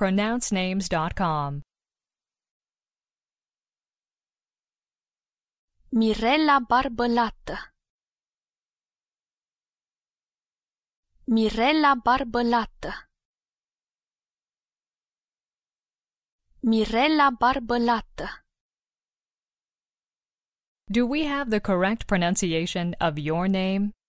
pronouncenames.com. Mirella Barbălată Mirella Barbălată Mirella Barbălată Do we have the correct pronunciation of your name?